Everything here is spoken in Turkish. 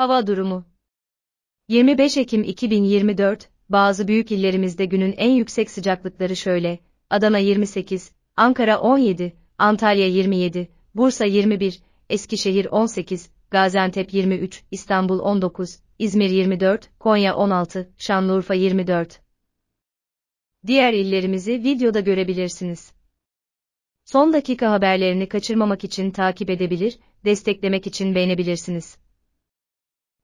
Hava durumu 25 Ekim 2024, bazı büyük illerimizde günün en yüksek sıcaklıkları şöyle, Adana 28, Ankara 17, Antalya 27, Bursa 21, Eskişehir 18, Gaziantep 23, İstanbul 19, İzmir 24, Konya 16, Şanlıurfa 24. Diğer illerimizi videoda görebilirsiniz. Son dakika haberlerini kaçırmamak için takip edebilir, desteklemek için beğenebilirsiniz.